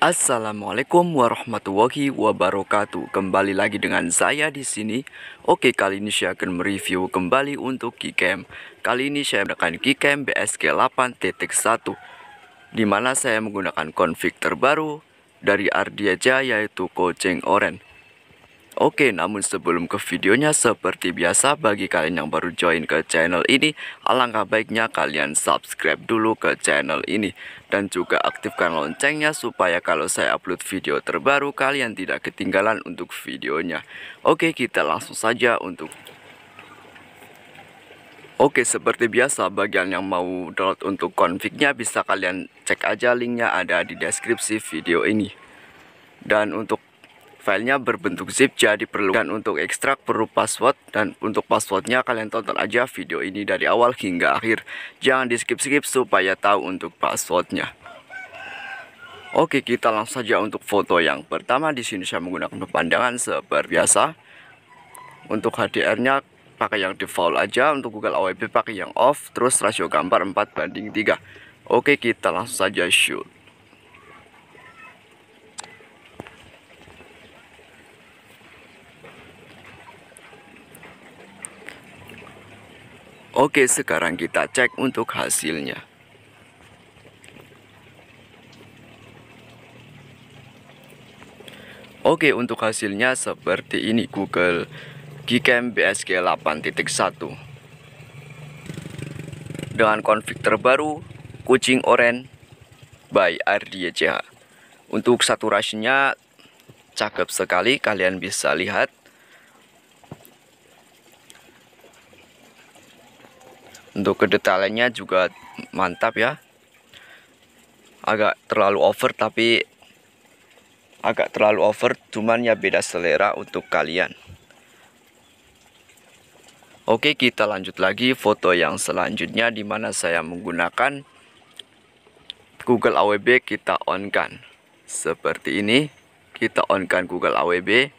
Assalamualaikum warahmatullahi wabarakatuh. Kembali lagi dengan saya di sini. Oke, kali ini saya akan mereview kembali untuk Gcam. Kali ini saya menggunakan Gcam bsk 8.1 di mana saya menggunakan config terbaru dari Ardiaja yaitu Koceng Orange. Oke, namun sebelum ke videonya seperti biasa bagi kalian yang baru join ke channel ini, alangkah baiknya kalian subscribe dulu ke channel ini dan juga aktifkan loncengnya supaya kalau saya upload video terbaru kalian tidak ketinggalan untuk videonya. Oke, kita langsung saja untuk Oke seperti biasa bagian yang mau download untuk config bisa kalian cek aja linknya ada di deskripsi video ini Dan untuk Filenya berbentuk zip jadi perlu dan untuk ekstrak perlu password dan untuk passwordnya kalian tonton aja video ini dari awal hingga akhir. Jangan di skip-skip supaya tahu untuk passwordnya. Oke kita langsung saja untuk foto yang pertama di sini saya menggunakan pemandangan seperti biasa. Untuk HDR-nya pakai yang default aja, untuk Google AWB pakai yang off, terus rasio gambar 4 banding 3. Oke kita langsung saja shoot. Oke, sekarang kita cek untuk hasilnya. Oke, untuk hasilnya seperti ini Google Gcam BSG 8.1. Dengan konfig terbaru Kucing Oren by RDCH. Untuk saturasinya cakep sekali, kalian bisa lihat untuk kedetailannya juga mantap ya agak terlalu over tapi agak terlalu over cuman ya beda selera untuk kalian Oke kita lanjut lagi foto yang selanjutnya dimana saya menggunakan Google AWB kita on kan seperti ini kita on kan Google AWB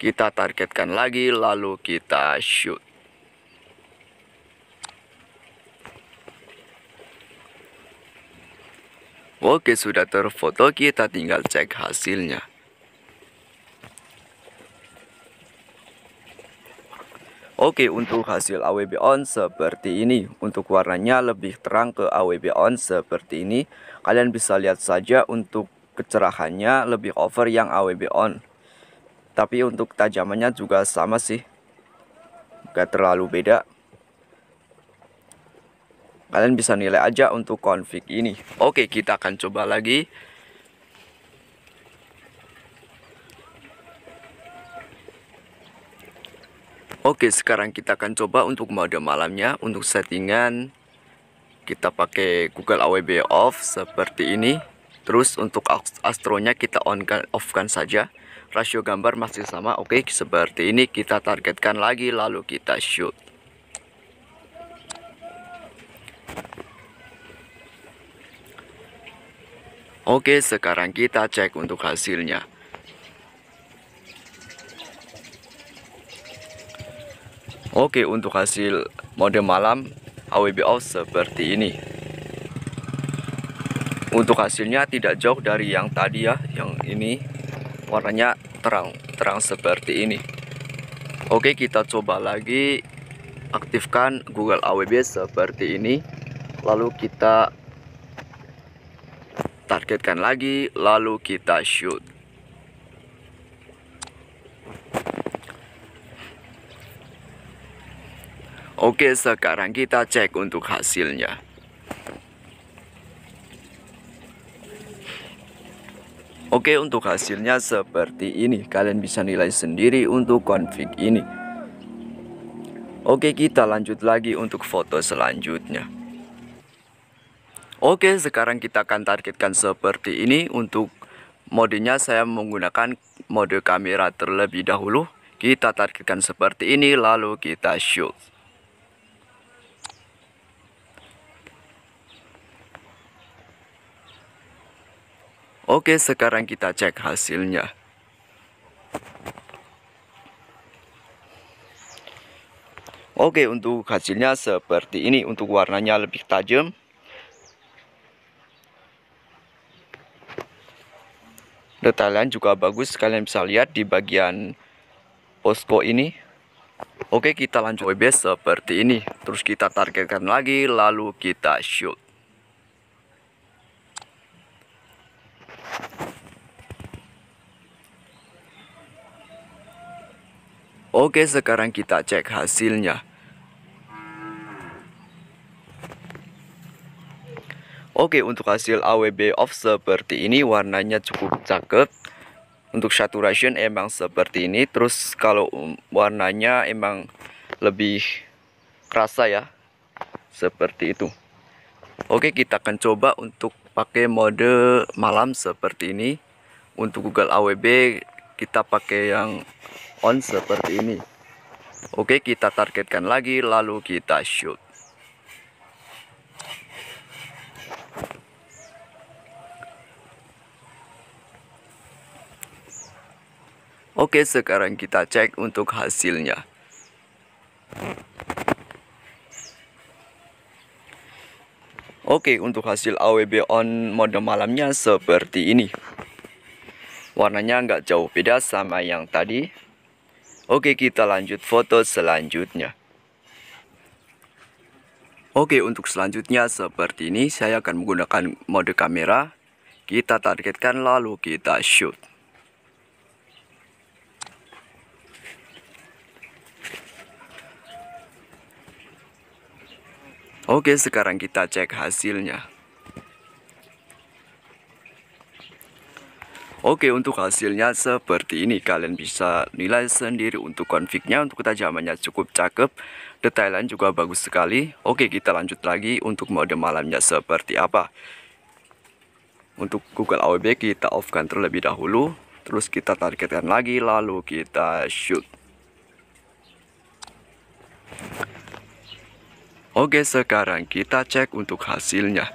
kita targetkan lagi lalu kita shoot Oke sudah terfoto kita tinggal cek hasilnya Oke untuk hasil AWB on seperti ini Untuk warnanya lebih terang ke AWB on seperti ini Kalian bisa lihat saja untuk kecerahannya lebih over yang AWB on Tapi untuk tajamannya juga sama sih Gak terlalu beda Kalian bisa nilai aja untuk config ini. Oke, kita akan coba lagi. Oke, sekarang kita akan coba untuk mode malamnya. Untuk settingan, kita pakai Google AWB off seperti ini. Terus untuk astronya kita on kan off-kan saja. Rasio gambar masih sama. Oke, seperti ini kita targetkan lagi lalu kita shoot. Oke, sekarang kita cek untuk hasilnya. Oke, untuk hasil mode malam AWB off seperti ini. Untuk hasilnya tidak jauh dari yang tadi ya, yang ini warnanya terang, terang seperti ini. Oke, kita coba lagi aktifkan Google AWB seperti ini. Lalu kita targetkan lagi lalu kita shoot Oke sekarang kita cek untuk hasilnya Oke untuk hasilnya seperti ini Kalian bisa nilai sendiri untuk config ini Oke kita lanjut lagi untuk foto selanjutnya Oke sekarang kita akan targetkan seperti ini untuk modenya saya menggunakan mode kamera terlebih dahulu kita targetkan seperti ini lalu kita shoot Oke sekarang kita cek hasilnya Oke untuk hasilnya seperti ini untuk warnanya lebih tajam detailan juga bagus kalian bisa lihat di bagian posko ini Oke kita lanjut OBS seperti ini terus kita targetkan lagi lalu kita shoot Oke sekarang kita cek hasilnya Oke untuk hasil AWB off seperti ini warnanya cukup cakep Untuk saturation emang seperti ini Terus kalau warnanya emang lebih kerasa ya Seperti itu Oke kita akan coba untuk pakai mode malam seperti ini Untuk Google AWB kita pakai yang on seperti ini Oke kita targetkan lagi lalu kita shoot Oke, sekarang kita cek untuk hasilnya. Oke, untuk hasil AWB on mode malamnya seperti ini. Warnanya nggak jauh beda sama yang tadi. Oke, kita lanjut foto selanjutnya. Oke, untuk selanjutnya seperti ini saya akan menggunakan mode kamera. Kita targetkan lalu kita shoot. Oke, sekarang kita cek hasilnya. Oke, untuk hasilnya seperti ini. Kalian bisa nilai sendiri untuk konfignya, untuk ketajamannya cukup cakep. Detailan juga bagus sekali. Oke, kita lanjut lagi untuk mode malamnya seperti apa. Untuk Google AWB kita off offkan terlebih dahulu. Terus kita targetkan lagi, lalu kita shoot. Oke sekarang kita cek untuk hasilnya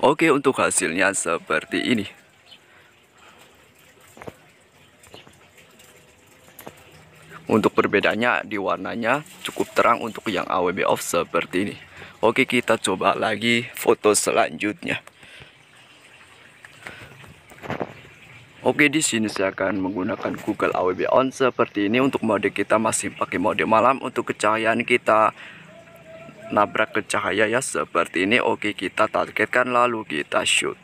Oke untuk hasilnya seperti ini Untuk perbedaannya di warnanya cukup terang untuk yang AWB off seperti ini Oke kita coba lagi foto selanjutnya Oke di sini saya akan menggunakan Google AWB on seperti ini untuk mode kita masih pakai mode malam untuk kecahayaan kita nabrak ke cahaya ya seperti ini oke kita targetkan lalu kita shoot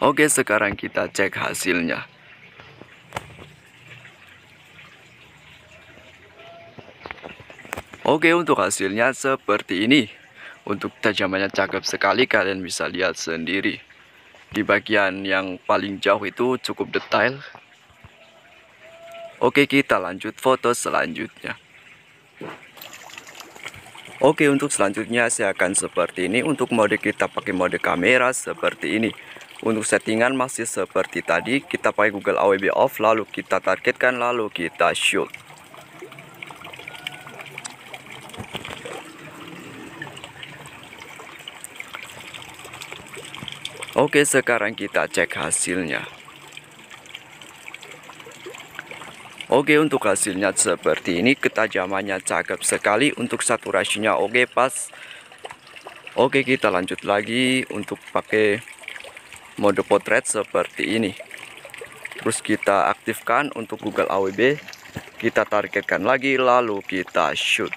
Oke sekarang kita cek hasilnya Oke untuk hasilnya seperti ini Untuk tajamannya cakep sekali kalian bisa lihat sendiri Di bagian yang paling jauh itu cukup detail Oke kita lanjut foto selanjutnya Oke untuk selanjutnya saya akan seperti ini Untuk mode kita pakai mode kamera seperti ini untuk settingan masih seperti tadi, kita pakai Google AWB off, lalu kita targetkan, lalu kita shoot. Oke sekarang kita cek hasilnya Oke untuk hasilnya seperti ini ketajamannya cakep sekali untuk saturasinya oke pas Oke kita lanjut lagi untuk pakai mode potret seperti ini terus kita aktifkan untuk Google AWB kita targetkan lagi lalu kita shoot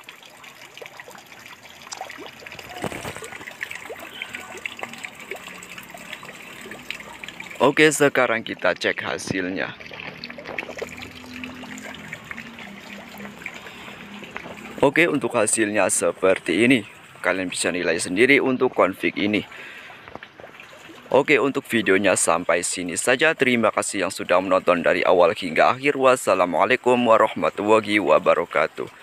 Oke, sekarang kita cek hasilnya. Oke, untuk hasilnya seperti ini. Kalian bisa nilai sendiri untuk config ini. Oke, untuk videonya sampai sini saja. Terima kasih yang sudah menonton dari awal hingga akhir. Wassalamualaikum warahmatullahi wabarakatuh.